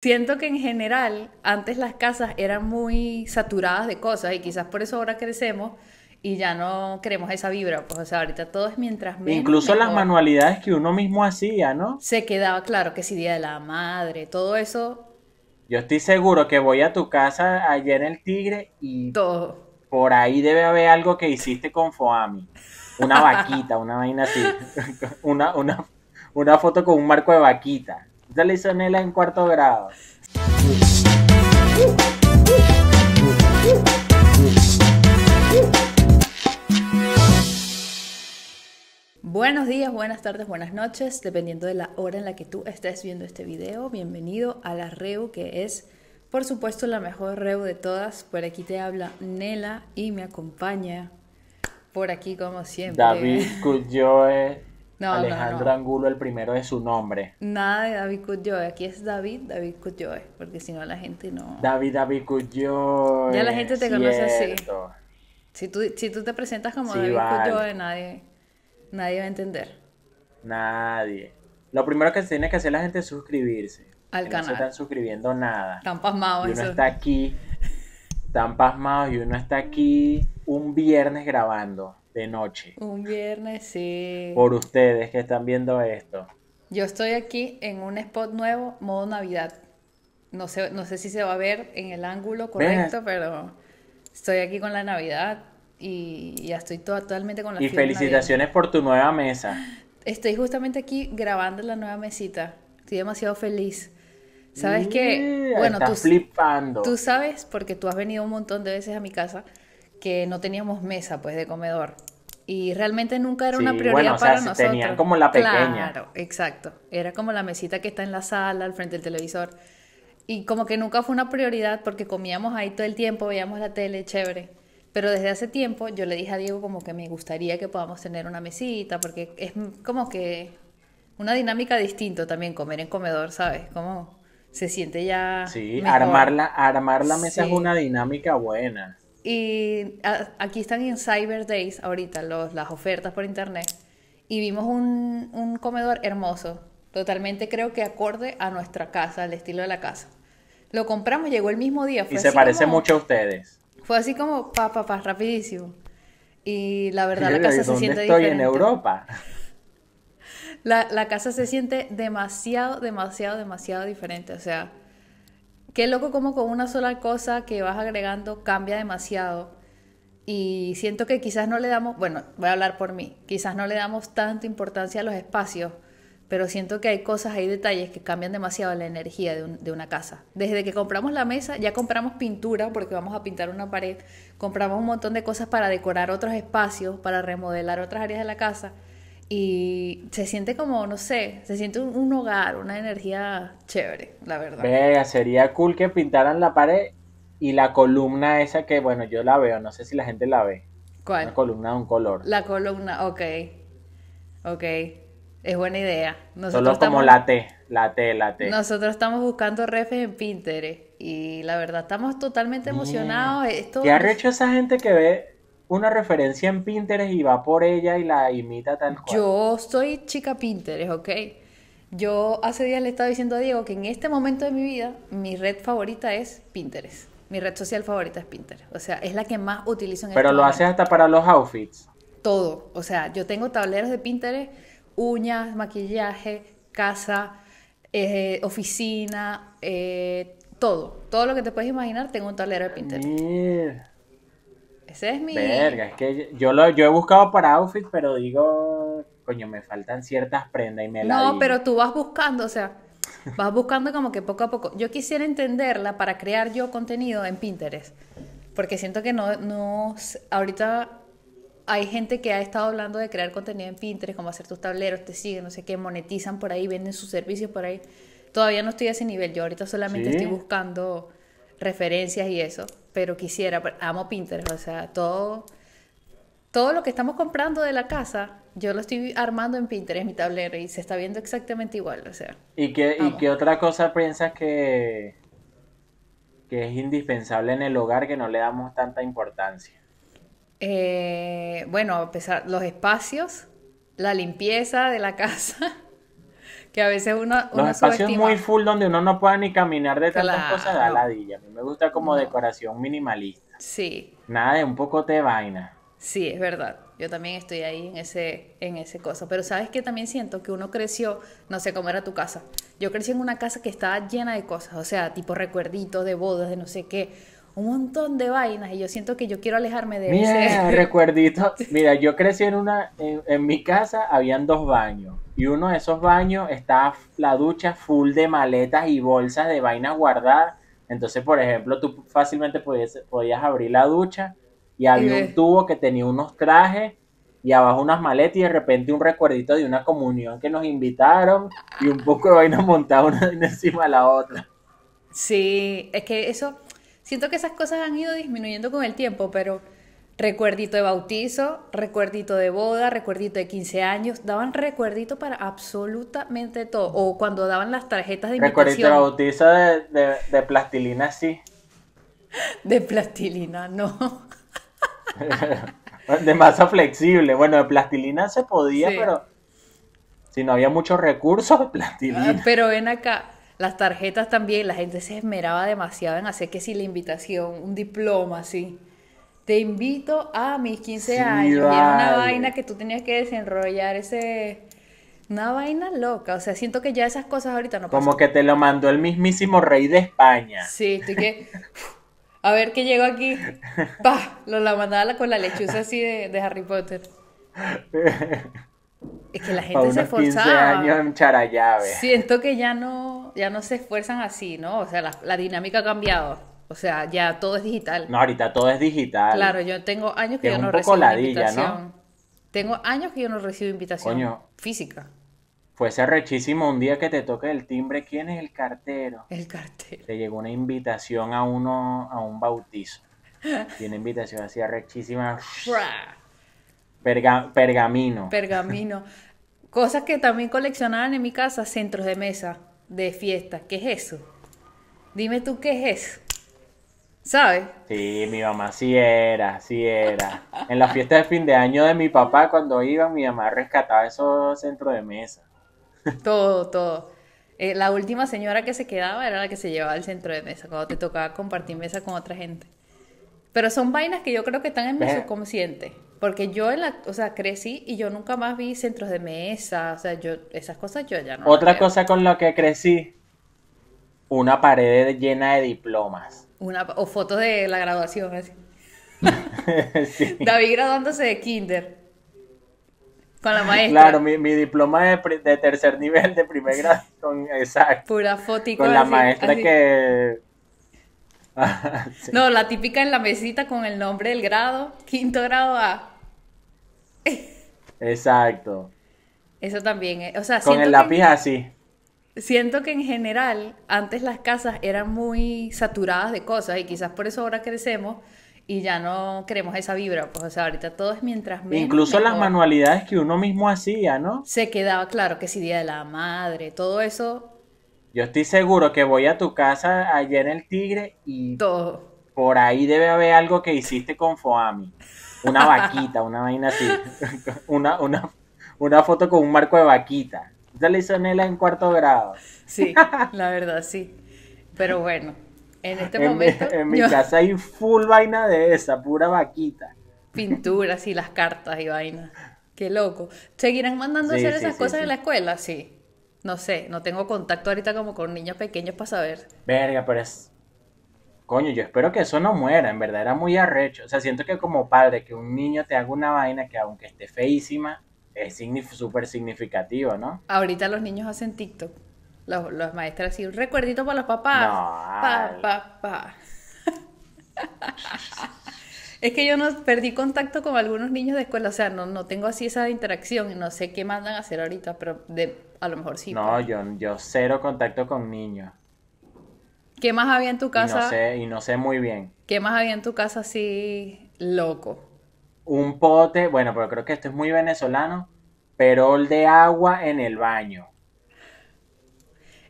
Siento que en general antes las casas eran muy saturadas de cosas y quizás por eso ahora crecemos y ya no queremos esa vibra, pues ahorita todo es mientras menos. Incluso las manualidades que uno mismo hacía, ¿no? Se quedaba claro que si Día de la Madre, todo eso. Yo estoy seguro que voy a tu casa ayer en el Tigre y todo. Por ahí debe haber algo que hiciste con Foami. Una vaquita, una vaina así. una, una, una foto con un marco de vaquita. Ya le Nela en cuarto grado. Buenos días, buenas tardes, buenas noches, dependiendo de la hora en la que tú estés viendo este video. Bienvenido a la REU, que es, por supuesto, la mejor REU de todas. Por aquí te habla Nela y me acompaña por aquí, como siempre. David Cuyoe Alejandro Angulo, el primero de su nombre. Nada de David Cuyoe. Aquí es David, David Cuyoe. Porque si no, la gente no. David, David Cuyoe. Ya la gente te conoce así. Si tú, te presentas como David vale. nadie, nadie va a entender. Nadie. Lo primero que tiene que hacer la gente es suscribirse. Al canal. No se están suscribiendo nada. Tan pasmados. Y uno está aquí. Están pasmados y uno está aquí un viernes grabando de noche. Un viernes, sí. Por ustedes que están viendo esto. Yo estoy aquí en un spot nuevo, modo Navidad. No sé, no sé si se va a ver en el ángulo correcto, pero estoy aquí con la Navidad y ya estoy totalmente con la Y felicitaciones por tu nueva mesa. Estoy justamente aquí grabando la nueva mesita. Estoy demasiado feliz. ¿Sabes que, qué? Bueno, flipando. tú sabes, porque tú has venido un montón de veces a mi casa, que no teníamos mesa pues de comedor. Y realmente nunca era una prioridad para Tenían como la pequeña. Claro, exacto. Era como la mesita que está en la sala, al frente del televisor. Y como que nunca fue una prioridad porque comíamos ahí todo el tiempo, veíamos la tele, chévere. Pero desde hace tiempo yo le dije a Diego como que me gustaría que podamos tener una mesita porque es como que una dinámica distinta también comer en comedor, ¿sabes? Como se siente ya. Sí, armar la, armar la mesa es una dinámica buena. Y aquí están en Cyber Days ahorita las ofertas por internet. Y vimos un, comedor hermoso, totalmente creo que acorde a nuestra casa, al estilo de la casa. Lo compramos, llegó el mismo día. y se parece mucho a ustedes. Fue así como, pa, pa, rapidísimo. Y la verdad, la casa se siente diferente. estoy en Europa. La, la casa se siente demasiado, demasiado, demasiado diferente. O sea, Qué loco como con una sola cosa que vas agregando cambia demasiado. Y siento que quizás no le damos, bueno, voy a hablar por mí, quizás no le damos tanta importancia a los espacios, pero siento que hay cosas, hay detalles que cambian demasiado la energía de, de una casa. Desde que compramos la mesa, ya compramos pintura porque vamos a pintar una pared, compramos un montón de cosas para decorar otros espacios, para remodelar otras áreas de la casa y se siente como, no sé, se siente un, hogar, una energía chévere, la verdad. sería cool que pintaran la pared y la columna esa que, bueno, yo la veo, no sé si la gente la ve. ¿Cuál? Una columna de un color. La columna, ok. Ok. Es buena idea. Nosotros Solo como la T, la T, la T. Nosotros estamos buscando refes en Pinterest y la verdad estamos totalmente emocionados. Esto... ¿Qué ha hecho esa gente que ve una referencia en Pinterest y va por ella y la imita tal cual. Yo soy chica Pinterest, ¿ok? Yo hace días le estaba diciendo a Diego que en este momento de mi vida mi red favorita es Pinterest. Mi red social favorita es Pinterest. O sea, es la que más utilizo en este Pero lo haces hasta para los outfits. Todo. O sea, yo tengo tableros de Pinterest, uñas, maquillaje, casa, eh, oficina, eh, todo. Todo lo que te puedes imaginar tengo un tablero de Pinterest es es que yo, lo, yo he buscado para outfit, pero digo, coño, me faltan ciertas prendas y me no, No, pero tú vas buscando, o sea, vas buscando como que poco a poco. Yo quisiera entenderla para crear yo contenido en Pinterest, porque siento que no, no, ahorita hay gente que ha estado hablando de crear contenido en Pinterest, como hacer tus tableros, te siguen, no sé qué, monetizan por ahí, venden sus servicios por ahí. Todavía no estoy a ese nivel, yo ahorita solamente estoy buscando referencias y eso pero quisiera, amo Pinterest, o sea, todo, todo lo que estamos comprando de la casa, yo lo estoy armando en Pinterest, mi tablero, y se está viendo exactamente igual, o sea. ¿Y qué, ¿y otra cosa piensas que, que es indispensable en el hogar que no le damos tanta importancia? Eh, bueno, a pesar, los espacios, la limpieza de la casa a veces uno. uno Los espacios muy full donde uno no pueda ni caminar de tantas cosas da ladilla. A mí me gusta como decoración minimalista. Sí. Nada de un poco de vaina. Sí, es verdad. Yo también estoy ahí en ese, en ese cosa. Pero sabes que también siento que uno creció, no sé cómo era tu casa. Yo crecí en una casa que estaba llena de cosas, o sea, tipo recuerditos de bodas, de no sé qué un montón de vainas y yo siento que yo quiero alejarme de mira, recuerditos recuerdito. Mira, yo crecí en una, en, mi casa habían dos baños y uno de esos baños estaba la ducha full de maletas y bolsas de vainas guardadas. Entonces, por ejemplo, tú fácilmente podías, podías abrir la ducha y había un eh. tubo que tenía unos trajes y abajo unas maletas y de repente un recuerdito de una comunión que nos invitaron y un poco de vainas montadas una encima de la otra. Sí, es que eso, Siento que esas cosas han ido disminuyendo con el tiempo, pero recuerdito de bautizo, recuerdito de boda, recuerdito de 15 años, daban recuerdito para absolutamente todo. O cuando daban las tarjetas de invitación. Recuerdito de bautizo de, de, plastilina, sí. De plastilina, no. de masa flexible. Bueno, de plastilina se podía, pero si no había muchos recursos, de plastilina. Ah, pero ven acá, las tarjetas también, la gente se esmeraba demasiado en hacer que si la invitación, un diploma, así. Te invito a mis 15 años. Y era una vaina que tú tenías que desenrollar ese... Una vaina loca, o sea, siento que ya esas cosas ahorita no pasan. Como que te lo mandó el mismísimo rey de España. Sí, estoy que... A ver qué llego aquí. lo la mandaba con la lechuza así de, Harry Potter. Es que la gente se esforzaba. 15 años en charallave Siento que ya no ya no se esfuerzan así, ¿no? O sea, la, dinámica ha cambiado. O sea, ya todo es digital. No, ahorita todo es digital. Claro, yo tengo años que, yo no recibo invitación. ¿no? Tengo años que yo no recibo invitación física. Fuese rechísimo un día que te toque el timbre, ¿quién es el cartero? El cartero. Te llegó una invitación a uno a un bautizo. Tiene invitación así rechísima. pergamino. Pergamino. Cosas que también coleccionaban en mi casa, centros de mesa de fiesta. ¿Qué es eso? Dime tú qué es eso. ¿Sabes? Sí, mi mamá sí era, sí era. En la fiesta de fin de año de mi papá, cuando iba, mi mamá rescataba esos centros de mesa. Todo, todo. Eh, la última señora que se quedaba era la que se llevaba al centro de mesa, cuando te tocaba compartir mesa con otra gente. Pero son vainas que yo creo que están en mi subconsciente. Porque yo en la, o sea, crecí y yo nunca más vi centros de mesa, o sea, yo esas cosas yo ya no. Otra cosa con la que crecí, una pared llena de diplomas. Una o fotos de la graduación David graduándose de kinder. Con la maestra. Claro, mi, mi diploma de, de, tercer nivel de primer grado con exacto. Pura fotico. Con la maestra que No, la típica en la mesita con el nombre del grado, quinto grado A. Exacto. Eso también, o sea, con el lápiz así. Siento que en general antes las casas eran muy saturadas de cosas y quizás por eso ahora crecemos y ya no queremos esa vibra, pues o sea, ahorita todo es mientras menos. Incluso las manualidades que uno mismo hacía, ¿no? Se quedaba claro que si día de la madre, todo eso. Yo estoy seguro que voy a tu casa ayer en el Tigre y todo. Por ahí debe haber algo que hiciste con Foami. Una vaquita, una vaina así. Una, una, una foto con un marco de vaquita. ya la hizo Nela en cuarto grado. Sí, la verdad, sí. Pero bueno, en este momento. en mi casa hay full vaina de esa, pura vaquita. Pinturas y las cartas y vaina, Qué loco. ¿Seguirán mandando a hacer esas cosas en la escuela? Sí. No sé, no tengo contacto ahorita como con niños pequeños para saber. Verga, pero es, coño, yo espero que eso no muera, en verdad era muy arrecho. O sea, siento que como padre, que un niño te haga una vaina que aunque esté feísima, es súper significativo, ¿no? Ahorita los niños hacen TikTok. Los, los maestras así, un recuerdito para los papás. No, pa, es que yo no perdí contacto con algunos niños de escuela, o sea, no, no tengo así esa interacción, y no sé qué mandan a hacer ahorita, pero de, a lo mejor sí. No, pues. yo, yo cero contacto con niños. ¿Qué más había en tu casa? Y no sé, y no sé muy bien. ¿Qué más había en tu casa así loco? Un pote, bueno, pero creo que esto es muy venezolano, el de agua en el baño.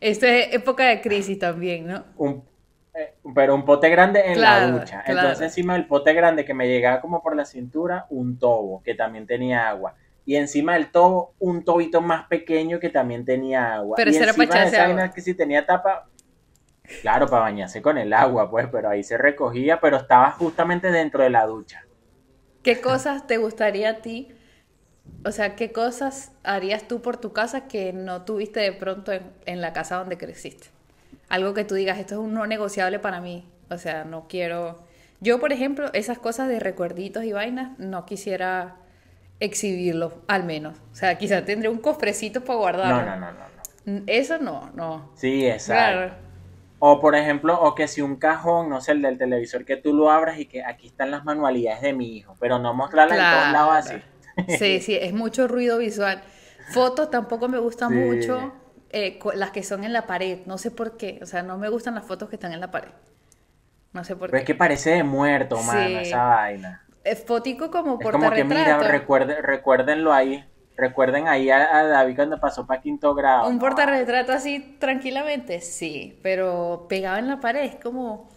Esto es época de crisis también, ¿no? Eh, pero un pote grande en la ducha. Entonces encima del pote grande que me llegaba como por la cintura, un tobo que también tenía agua. Y encima del tobo, un tobito más pequeño que también tenía agua. Pero y era para de que sí tenía tapa, Claro, para bañarse con el agua, pues, pero ahí se recogía, pero estaba justamente dentro de la ducha. ¿Qué cosas te gustaría a ti? O sea, ¿qué cosas harías tú por tu casa que no tuviste de pronto en, la casa donde creciste? Algo que tú digas, esto es un no negociable para mí. O sea, no quiero... Yo, por ejemplo, esas cosas de recuerditos y vainas, no quisiera exhibirlos, al menos. O sea, quizás tendré un cofrecito para guardar. No, no, no, no. Eso no, no. Sí, exacto. O por ejemplo, o que si un cajón, no sé, el del televisor, que tú lo abras y que aquí están las manualidades de mi hijo, pero no mostrarlas en todos lados así. Sí, sí, es mucho ruido visual. Fotos tampoco me gustan mucho, eh, las que son en la pared, no sé por qué, o sea, no me gustan las fotos que están en la pared. No sé por pero qué. Es que parece de muerto, mano, esa vaina. Es fotico como por Es como que mira, recuérdenlo ahí. Recuerden ahí a, David cuando pasó para quinto grado. Un porta portarretrato así tranquilamente, sí, pero pegado en la pared, como.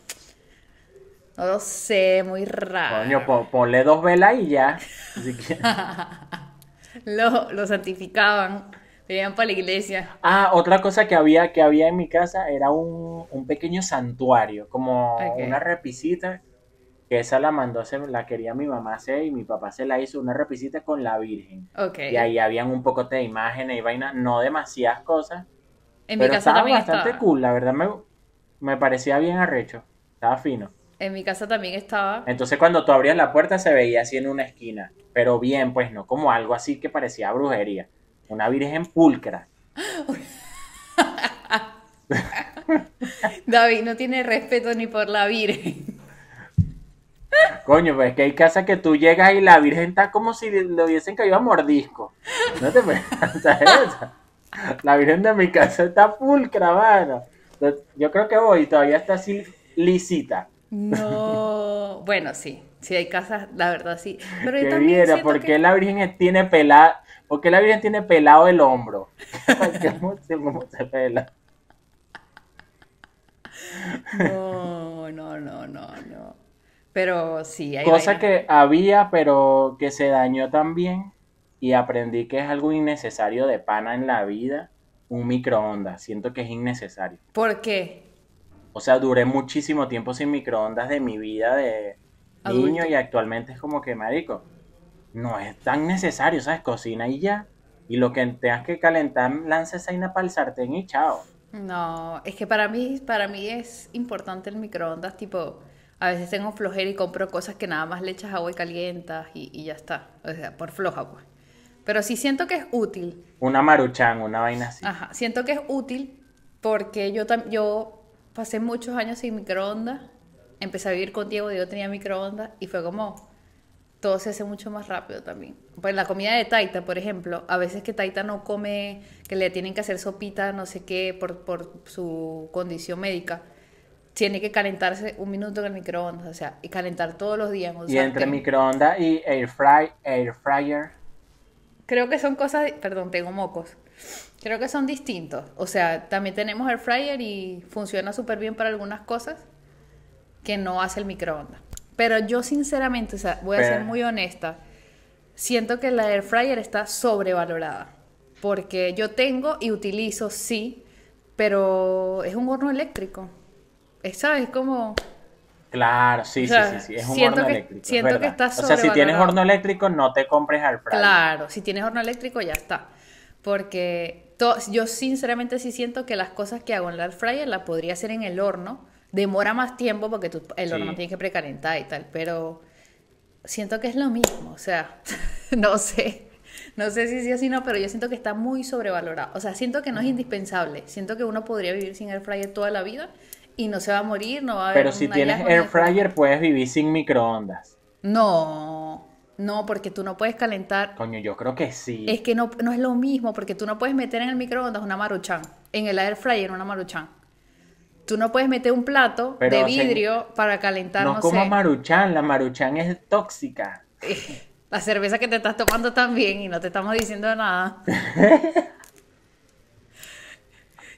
No lo sé, muy raro. Coño, ponle dos velas y ya. lo, santificaban. Venían para la iglesia. Ah, otra cosa que había, que había en mi casa era un, pequeño santuario, como una repisita que esa la mandó, la quería mi mamá hacer y mi papá se la hizo una repisita con la Virgen. Y ahí habían un poco de imágenes y vainas, no demasiadas cosas. En pero mi bastante cool, la verdad me, me parecía bien arrecho, estaba fino. En mi casa también estaba. Entonces cuando tú abrías la puerta se veía así en una esquina, pero bien, pues no como algo así que parecía brujería, una virgen pulcra. David no tiene respeto ni por la virgen. Coño, pues que hay casas que tú llegas y la virgen está como si le hubiesen caído a mordisco. No te La virgen de mi casa está full mano. Yo creo que voy, todavía está así lisita. No, bueno, sí. Sí, hay casas, la verdad, sí. Pero viera, ¿por qué la virgen tiene pelada? ¿Por la virgen tiene pelado el hombro? No, no, no, no, no. Pero sí, hay Cosa que había, pero que se dañó también. Y aprendí que es algo innecesario de pana en la vida. Un microondas. Siento que es innecesario. ¿Por qué? O sea, duré muchísimo tiempo sin microondas de mi vida de niño y actualmente es como que, marico, no es tan necesario, ¿sabes? Cocina y ya. Y lo que tengas que calentar, lanza esa para el sartén y chao. No, es que para mí, para mí es importante el microondas, tipo a veces tengo flojera y compro cosas que nada más le echas agua y calientas y, ya está. O sea, por floja, pues. Pero sí siento que es útil. Una maruchan, una vaina así. Ajá, siento que es útil porque yo, yo pasé muchos años sin microondas. Empecé a vivir con Diego, yo tenía microondas y fue como, todo se hace mucho más rápido también. Pues la comida de Taita, por ejemplo, a veces que Taita no come, que le tienen que hacer sopita, no sé qué, por, por su condición médica, tiene que calentarse un minuto en el microondas, o sea, y calentar todos los días. y entre microondas y air, fryer. Creo que son cosas, perdón, tengo mocos. Creo que son distintos. O sea, también tenemos air fryer y funciona súper bien para algunas cosas que no hace el microondas. Pero yo sinceramente, o sea, voy a ser muy honesta, siento que la air fryer está sobrevalorada. Porque yo tengo y utilizo, sí, pero es un horno eléctrico. ¿sabes? Como... Claro, sí, sí, sí, es un horno eléctrico. Siento que estás O sea, si tienes horno eléctrico, no te compres al fryer. Claro, si tienes horno eléctrico, ya está. Porque yo sinceramente sí siento que las cosas que hago en el air fryer las podría hacer en el horno. Demora más tiempo porque el horno tiene que precalentar y tal, pero siento que es lo mismo. O sea, no sé. No sé si sí o si no, pero yo siento que está muy sobrevalorado. O sea, siento que no es indispensable. Siento que uno podría vivir sin el fryer toda la vida y no se va a morir, no va a haber. Pero si tienes air fryer, puedes vivir sin microondas. No, no, porque tú no puedes calentar. Coño, yo creo que sí. Es que no, es lo mismo, porque tú no puedes meter en el microondas una maruchan, en el air fryer una maruchan. Tú no puedes meter un plato de vidrio para calentar. No, no como maruchan, la maruchan es tóxica. la cerveza que te estás tomando también y no te estamos diciendo nada.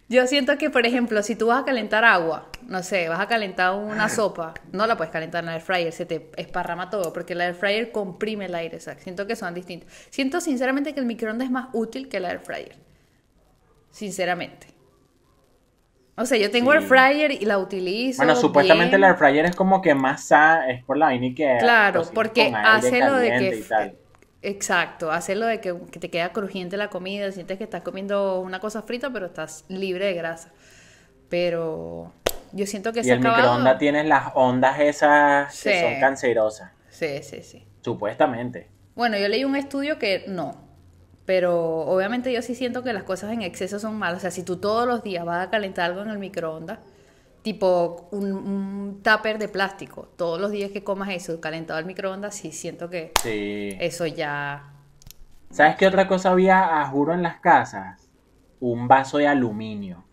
Yo siento que, por ejemplo, si tú vas a calentar agua, no sé, vas a calentar una sopa, no la puedes calentar en el air fryer, se te esparrama todo, porque el air fryer comprime el aire, Siento que son distintos. Siento sinceramente que el microondas es más útil que el air fryer. Sinceramente. O sea, yo tengo air fryer y la utilizo. Bueno, supuestamente el air fryer es como que más es por la vaina que. Claro, porque hace lo de que. Exacto, hacerlo de que, te queda crujiente la comida, sientes que estás comiendo una cosa frita, pero estás libre de grasa. Pero yo siento que... Y el acabado... microondas tiene las ondas esas que son cancerosas. Sí, sí, sí. Supuestamente. Bueno, yo leí un estudio que no, pero obviamente yo sí siento que las cosas en exceso son malas. O sea, si tú todos los días vas a calentar algo en el microondas, tipo un, tupper de plástico. Todos los días que comas eso calentado al microondas, sí siento que eso ya. ¿Sabes qué otra cosa había, a juro, en las casas? Un vaso de aluminio.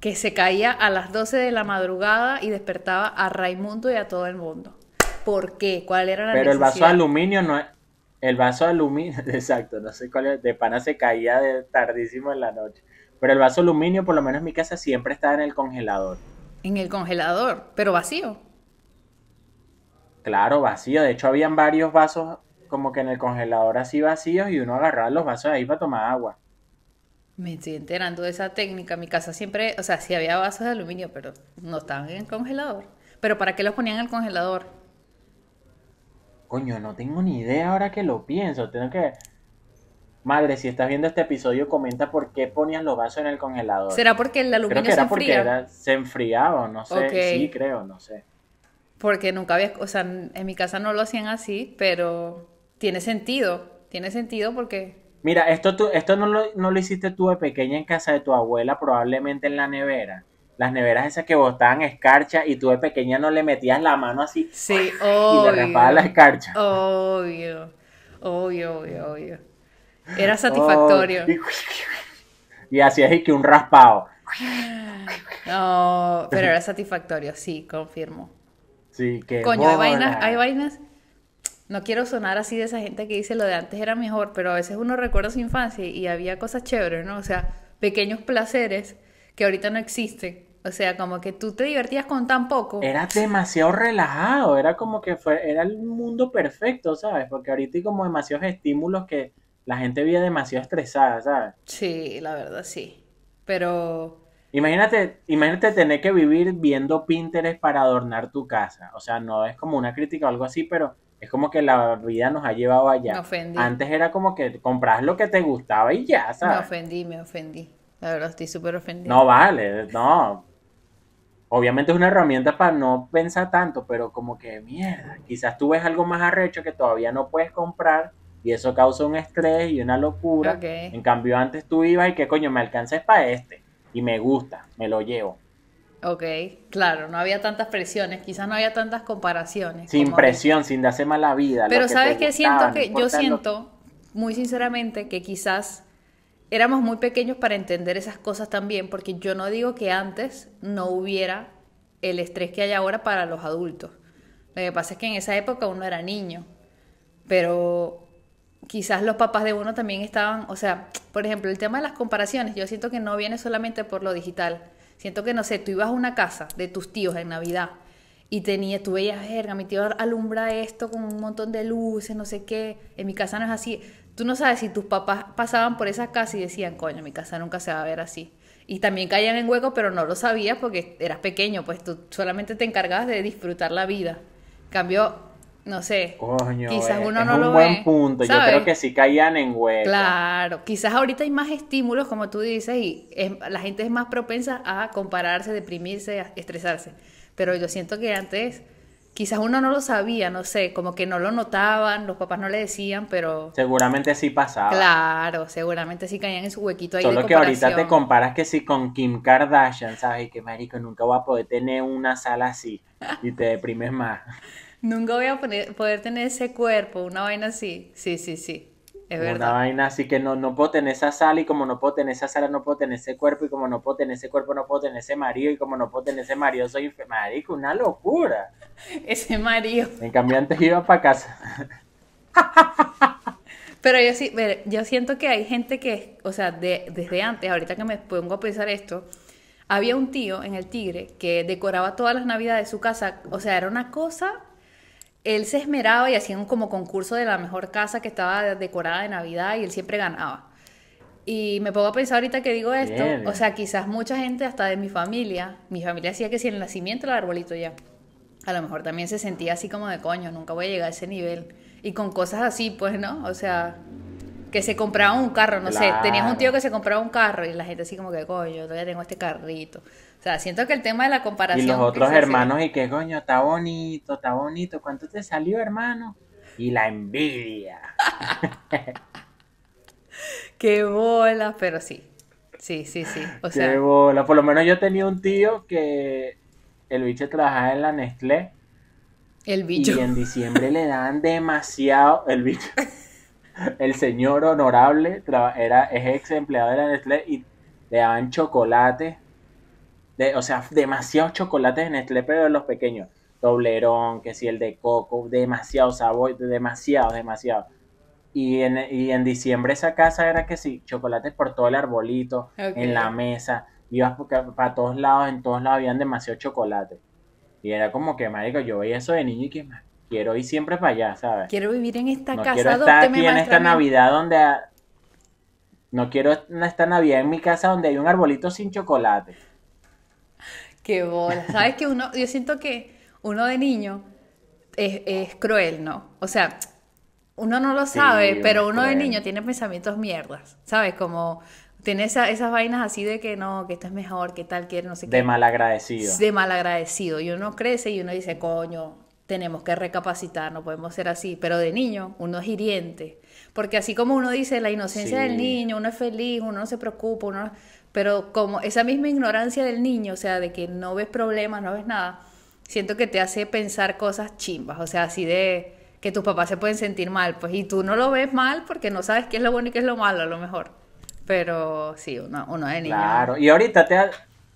Que se caía a las 12 de la madrugada y despertaba a Raimundo y a todo el mundo. ¿Por qué? ¿Cuál era la Pero el vaso de aluminio no es. El vaso de aluminio, exacto, no sé cuál es, de pana se caía de tardísimo en la noche. Pero el vaso de aluminio, por lo menos en mi casa, siempre estaba en el congelador en el congelador, pero vacío. Claro, vacío. De hecho, habían varios vasos como que en el congelador así vacíos y uno agarraba los vasos ahí para tomar agua. Me estoy enterando de esa técnica. mi casa siempre, o sea, sí había vasos de aluminio, pero no estaban en el congelador. ¿Pero para qué los ponían en el congelador? Coño, no tengo ni idea ahora que lo pienso. Tengo que Madre, si estás viendo este episodio, comenta por qué ponías los vasos en el congelador. ¿Será porque el aluminio creo que se era Porque se enfriaba, no sé. Sí, creo, no sé. Porque nunca había, o sea, en mi casa no lo hacían así, pero tiene sentido, tiene sentido porque... Mira, esto, tú, esto no, lo, hiciste tú de pequeña en casa de tu abuela, probablemente en la nevera. Las neveras esas que botaban escarcha y tú de pequeña no le metías la mano así sí, obvio, y le raspabas la escarcha. Obvio, obvio, obvio, obvio. Era satisfactorio. y, así hacías que un raspado. No, pero era satisfactorio, sí, confirmo. Sí, que. Coño, hay vainas, hay vainas. No quiero sonar así de esa gente que dice lo de antes era mejor, pero a veces uno recuerda su infancia y había cosas chéveres, ¿no? O sea, pequeños placeres que ahorita no existen. O sea, como que tú te divertías con tan poco. Era demasiado relajado, era como que fue, era el mundo perfecto, ¿sabes? Porque ahorita hay como demasiados estímulos que la gente vive demasiado estresada, ¿sabes? Sí, la verdad sí. Pero Imagínate, imagínate tener que vivir viendo Pinterest para adornar tu casa. O sea, no es como una crítica o algo así, pero es como que la vida nos ha llevado allá. Me ofendí. Antes era como que compras lo que te gustaba y ya, ¿sabes? Me ofendí, me ofendí. La verdad, estoy súper ofendida. No vale, no. Obviamente es una herramienta para no pensar tanto, pero como que mierda, quizás tú ves algo más arrecho que todavía no puedes comprar y eso causa un estrés y una locura. En cambio, antes tú ibas y qué coño, me alcances para este y me gusta, me lo llevo. Ok, claro, no había tantas presiones, quizás no había tantas comparaciones. Sin presión, sin darse mala vida. Pero sabes que siento que yo siento, muy sinceramente, que quizás éramos muy pequeños para entender esas cosas también, porque yo no digo que antes no hubiera el estrés que hay ahora para los adultos. Lo que pasa es que en esa época uno era niño, pero quizás los papás de uno también estaban, o sea, por ejemplo, el tema de las comparaciones, yo siento que no viene solamente por lo digital. Siento que, no sé, tú ibas a una casa de tus tíos en Navidad y tenía, tú veías, verga, mi tío alumbra esto con un montón de luces, no sé qué, en mi casa no es así. Tú no sabes si tus papás pasaban por esa casa y decían, coño, mi casa nunca se va a ver así. Y también caían en hueco, pero no lo sabías porque eras pequeño, pues tú solamente te encargabas de disfrutar la vida. Cambió no sé. quizás eh, uno es no un buen punto. Yo creo que sí caían en hueco. Claro, quizás ahorita hay más estímulos, como tú dices, y la gente es más propensa a compararse, deprimirse, estresarse. Pero yo siento que antes quizás uno no lo sabía, no sé, como que no lo notaban, los papás no le decían, pero... Seguramente sí pasaba. Claro, seguramente sí caían en su huequito ahí. Solo que ahorita te comparas que sí con Kim Kardashian, ¿sabes? Y que marico, nunca va a poder tener una sala así y te deprimes más. Nunca voy a poder tener ese cuerpo, una vaina así. Sí, sí, sí. Es verdad. una vaina así que no, no puedo tener esa sala y como no puedo tener esa sala no puedo tener ese cuerpo y como no puedo tener ese cuerpo no puedo tener ese marido y como no puedo tener ese marido soy marico, una locura. Ese marido. En cambio antes iba para casa. Pero yo sí, yo siento que hay gente que, o sea, desde antes, ahorita que me pongo a pensar esto, había un tío en el Tigre que decoraba todas las navidades de su casa, o sea, era una cosa él se esmeraba y hacían como concurso de la mejor casa que estaba decorada de Navidad y él siempre ganaba. Y me pongo a pensar ahorita que digo esto, o sea, quizás mucha gente hasta de mi familia, mi familia hacía que si el nacimiento el arbolito ya. A lo mejor también se sentía así como de coño, nunca voy a llegar a ese nivel. Y con cosas así, pues, ¿no? O sea, que se compraba un carro, no sé, tenías un tío que se compraba un carro y la gente así como que, coño, todavía tengo este carrito. O sea, siento que el tema de la comparación... Y los otros hermanos y qué coño, está bonito, está bonito, ¿cuánto te salió, hermano? Y la envidia. Qué bola, pero sí. Sí, sí, sí. O sea... Qué bola. Por lo menos yo tenía un tío que el bicho trabajaba en la Nestlé. El bicho. Y en diciembre le dan demasiado el bicho. el señor honorable era, es ex empleado de la Nestlé y le daban chocolate. De, o sea, demasiados chocolates en Nestlé, pero de los pequeños. Doblerón, que si el de coco, demasiado sabor, demasiado, demasiado. Y en, en diciembre esa casa era que sí, chocolates por todo el arbolito, en la mesa, ibas para, todos lados, en todos lados habían demasiado chocolate. Y era como que, marico, yo veía eso de niño y que, quiero ir siempre para allá, ¿sabes? Quiero vivir en esta no casa quiero estar aquí en esta Navidad donde no quiero esta Navidad en mi casa donde hay un arbolito sin chocolate. Qué bola, sabes que uno, yo siento que uno de niño es, cruel, ¿no? O sea, uno no lo sabe, pero uno de niño tiene pensamientos mierdas, ¿sabes? Como tiene esas vainas así de que no, que esto es mejor, que tal, que no sé qué. De malagradecido. De malagradecido. Y uno crece y uno dice, coño, tenemos que recapacitar, no podemos ser así, pero de niño uno es hiriente, porque así como uno dice la inocencia del niño, uno es feliz, uno no se preocupa, uno, pero como esa misma ignorancia del niño, o sea, de que no ves problemas, no ves nada, siento que te hace pensar cosas chimbas, o sea, así de que tus papás se pueden sentir mal, pues y tú no lo ves mal porque no sabes qué es lo bueno y qué es lo malo a lo mejor. Pero sí, uno, uno de niño. Claro, y ahorita te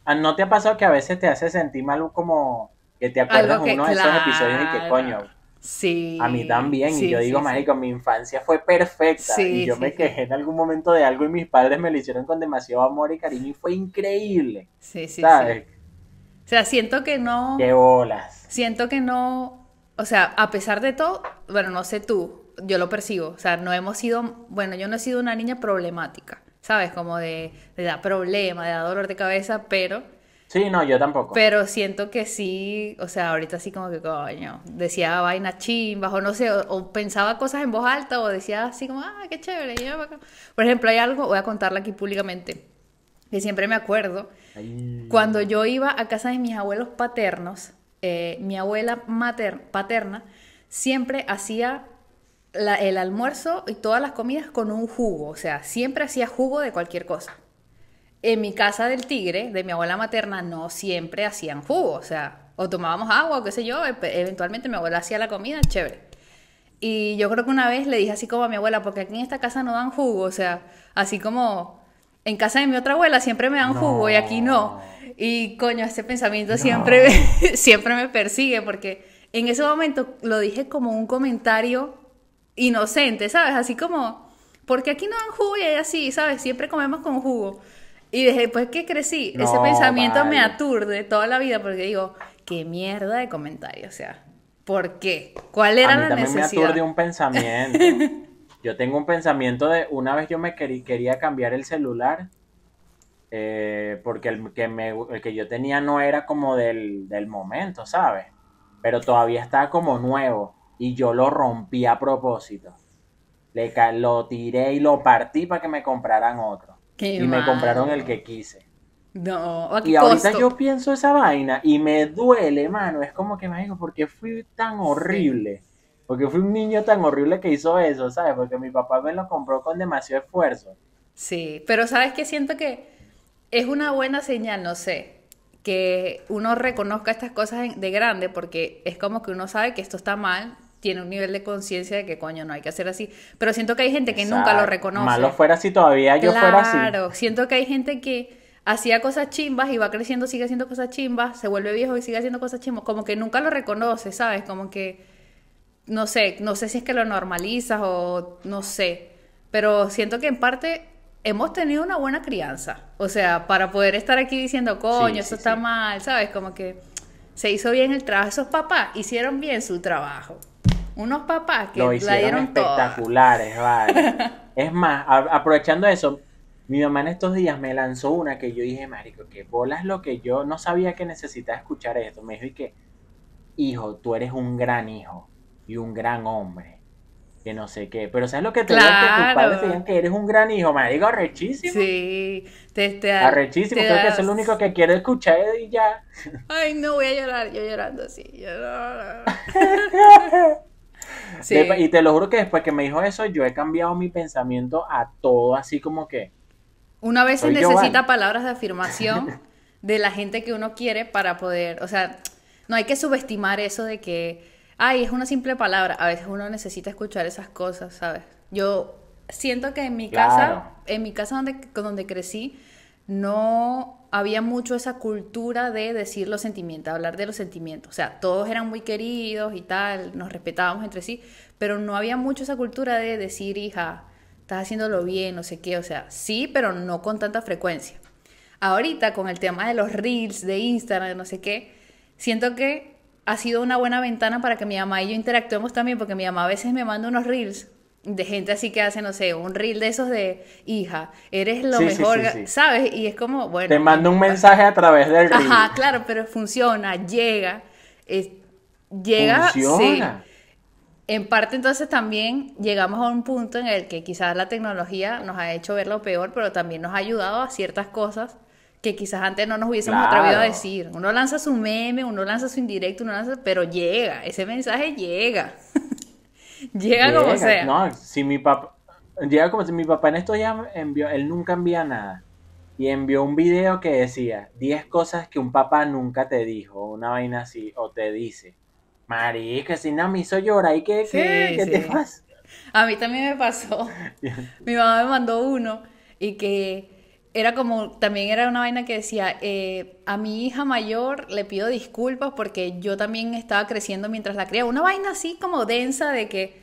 ah, no te ha pasado que a veces te hace sentir mal como que te acuerdas uno de esos episodios y que coño. Sí. A mí también. y yo digo, sí, mi infancia fue perfecta. Sí, y yo me quejé en algún momento de algo y mis padres me lo hicieron con demasiado amor y cariño y fue increíble. Sí, sí. ¿Sabes? O sea, siento que no. Qué bolas. Siento que no. O sea, a pesar de todo, bueno, no sé tú, yo lo percibo. O sea, no hemos sido. Bueno, yo no he sido una niña problemática. ¿Sabes? Como de, de problema, de da dolor de cabeza, pero Sí, no, yo tampoco. Pero siento que sí, o sea, ahorita sí como que coño, decía vaina chimba o no sé, o, pensaba cosas en voz alta o decía así como, ah, qué chévere. Por ejemplo, hay algo, voy a contarla aquí públicamente, que siempre me acuerdo. Cuando yo iba a casa de mis abuelos paternos, eh, mi abuela paterna siempre hacía el almuerzo y todas las comidas con un jugo, o sea, siempre hacía jugo de cualquier cosa en mi casa del tigre, de mi abuela materna, no siempre hacían jugo, o sea, o tomábamos agua o qué sé yo, e-, eventualmente mi abuela hacía la comida, chévere. Y yo creo que una vez le dije así como a mi abuela, porque aquí en esta casa no dan jugo, o sea, así como en casa de mi otra abuela siempre me dan jugo y aquí no. Y coño, ese pensamiento siempre, me, siempre me persigue porque en ese momento lo dije como un comentario inocente, ¿sabes? Así como, porque aquí no dan jugo y así, ¿sabes? Siempre comemos con jugo. Y después que crecí, ese pensamiento me aturde toda la vida porque digo, qué mierda de comentario, o sea, ¿por qué? ¿Cuál era a mí también me aturde un pensamiento. yo tengo un pensamiento de una vez yo me quería cambiar el celular eh, porque el que, que yo tenía no era como del, momento, ¿sabes? Pero todavía estaba como nuevo y yo lo rompí a propósito. Le, lo tiré y lo partí para que me compraran otro y me compraron el que quise. No, ¿a y ahorita yo pienso esa vaina y me duele, mano. Es como que me digo, ¿por qué fui tan horrible? Porque fui un niño tan horrible que hizo eso, ¿sabes? Porque mi papá me lo compró con demasiado esfuerzo. Sí, pero sabes que siento que es una buena señal, no sé, que uno reconozca estas cosas de grande porque es como que uno sabe que esto está mal tiene un nivel de conciencia de que coño, no hay que hacer así. Pero siento que hay gente que nunca lo reconoce. Malo fuera si todavía yo fuera así. Claro, siento que hay gente que hacía cosas chimbas y va creciendo, sigue haciendo cosas chimbas, se vuelve viejo y sigue haciendo cosas chimbas. Como que nunca lo reconoce, ¿sabes? Como que, no sé, no sé si es que lo normalizas o no sé. Pero siento que en parte hemos tenido una buena crianza. O sea, para poder estar aquí diciendo, coño, eso está mal, ¿sabes? Como que se hizo bien el trabajo. Esos papás hicieron bien su trabajo. Unos papás que lo hicieron espectaculares, vale. es más, aprovechando eso, mi mamá en estos días me lanzó una que yo dije, marico, que bolas lo que yo no sabía que necesitaba escuchar esto. Me dijo que, hijo, tú eres un gran hijo y un gran hombre. Que no sé qué. Pero ¿sabes lo que te Que tus padres te digan que eres un gran hijo, marico, arrechísimo. Sí, te, te Arrechísimo, creo que es lo único que quiero escuchar y ya. Ay, no, voy a llorar, yo llorando así. y te lo juro que después que me dijo eso, yo he cambiado mi pensamiento a todo así como que... Una vez se necesita palabras de afirmación de la gente que uno quiere para poder, o sea, no hay que subestimar eso de que, ay, es una simple palabra, a veces uno necesita escuchar esas cosas, ¿sabes? Yo siento que en mi casa, en mi casa donde, donde crecí, no había mucho esa cultura de decir los sentimientos, hablar de los sentimientos. O sea, todos eran muy queridos y tal, nos respetábamos entre sí, pero no había mucho esa cultura de decir, hija, estás haciéndolo bien, no sé qué. O sea, sí, pero no con tanta frecuencia. Ahorita, con el tema de los reels, de Instagram, no sé qué, siento que ha sido una buena ventana para que mi mamá y yo interactuemos también, porque mi mamá a veces me manda unos reels de gente así que hace, no sé, un reel de esos de hija, eres lo mejor, ¿sabes? Y es como, bueno. Te mando un mensaje a través del reel. Ajá, claro, pero funciona, llega. llega. Funciona. En parte entonces también llegamos a un punto en el que quizás la tecnología nos ha hecho ver lo peor, pero también nos ha ayudado a ciertas cosas que quizás antes no nos hubiésemos atrevido a decir. Uno lanza su meme, uno lanza su indirecto, uno lanza, pero llega, ese mensaje llega llega, como sea. No, si mi papá. Llega como si mi papá en esto ya envió. Él nunca envía nada. Y envió un video que decía 10 cosas que un papá nunca te dijo. Una vaina así. O te dice. Marica, si no me hizo llorar. ¿Y qué, te pasa? A mí también me pasó. mi mamá me mandó uno. Y que era como, también era una vaina que decía, eh, a mi hija mayor le pido disculpas porque yo también estaba creciendo mientras la criaba. Una vaina así como densa de que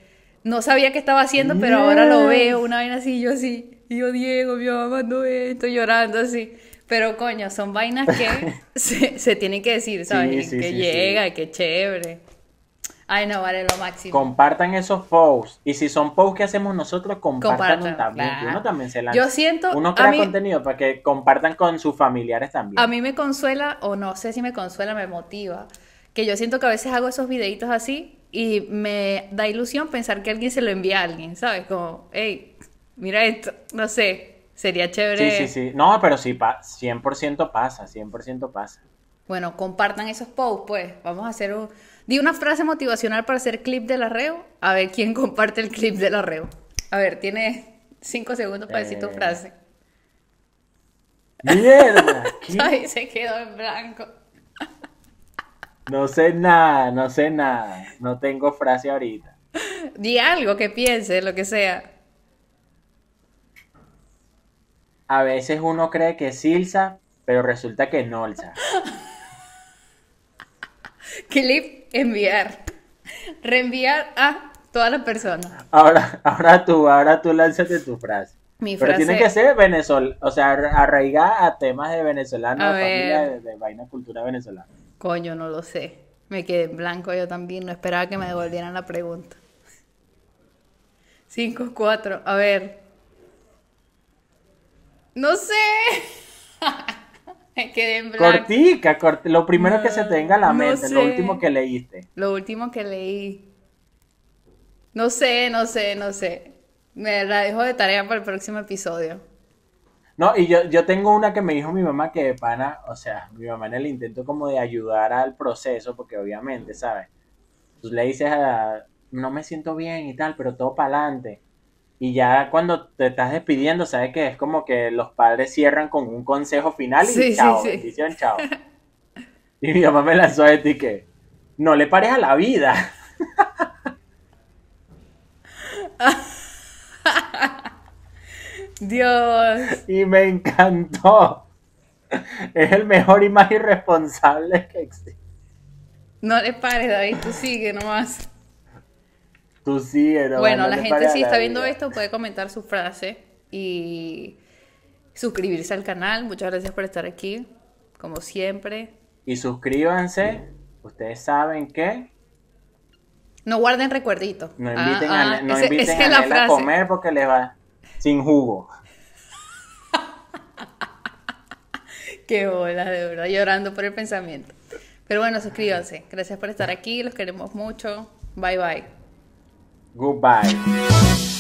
no sabía qué estaba haciendo, pero ahora lo veo, una vaina así, yo así, yo Diego, mi mamá no estoy llorando así. Pero coño, son vainas que se, tienen que decir, ¿sabes? que llega llega, que chévere. Ay, no, vale lo máximo. Compartan esos posts. Y si son posts que hacemos nosotros, compartan también. Uno también se lanza. Yo siento. Uno crea contenido para que compartan con sus familiares también. A mí me consuela, o no sé si me consuela, me motiva. Que yo siento que a veces hago esos videitos así y me da ilusión pensar que alguien se lo envía a alguien, ¿sabes? Como, hey, mira esto, no sé. Sería chévere. Sí, sí, sí. No, pero sí, 100% pasa, 100% pasa. Bueno, compartan esos posts, pues. Vamos a hacer un, Di una frase motivacional para hacer clip del arreo. A ver quién comparte el clip del arreo. A ver, tiene cinco segundos para decir tu eh. frase. ¡Mierda! Ay, se quedó en blanco. No sé nada, no sé nada. No tengo frase ahorita. Di algo que piense, lo que sea. A veces uno cree que es Silsa, pero resulta que no, silsa Clip, enviar. Reenviar a todas las personas. Ahora, ahora tú, ahora tú lánzate tu frase. Mi frase. Pero tiene que ser venezolano, o sea, arraigada a temas de venezolano, a de familia, de, vaina cultura venezolana. Coño, no lo sé. Me quedé en blanco yo también, no esperaba que me devolvieran la pregunta. Cinco, cuatro, a ver. No sé. quedé en Cortica, lo primero que se tenga a la mente, lo último que leíste. Lo último que leí. No sé, no sé, no sé. Me la dejo de tarea para el próximo episodio. No, y yo, yo tengo una que me dijo mi mamá que pana, o sea, mi mamá en el intento como de ayudar al proceso, porque obviamente, ¿sabes? Tú le dices a, no me siento bien y tal, pero todo para adelante. Y ya cuando te estás despidiendo, sabes que es como que los padres cierran con un consejo final y chao, chao. Y mi mamá me lanzó a ti que no le pares a la vida. Dios. Y me encantó. Es el mejor y más irresponsable que existe. No le pares, David, tú sigue nomás. Bueno, la gente si está viendo esto puede comentar su frase y suscribirse al canal. Muchas gracias por estar aquí, como siempre. Y suscríbanse. Ustedes saben que no guarden recuerditos. No ah, inviten a, ah, a, comer porque le va sin jugo. Qué bola de verdad, llorando por el pensamiento. Pero bueno, suscríbanse. Gracias por estar aquí, los queremos mucho. Bye bye. Goodbye.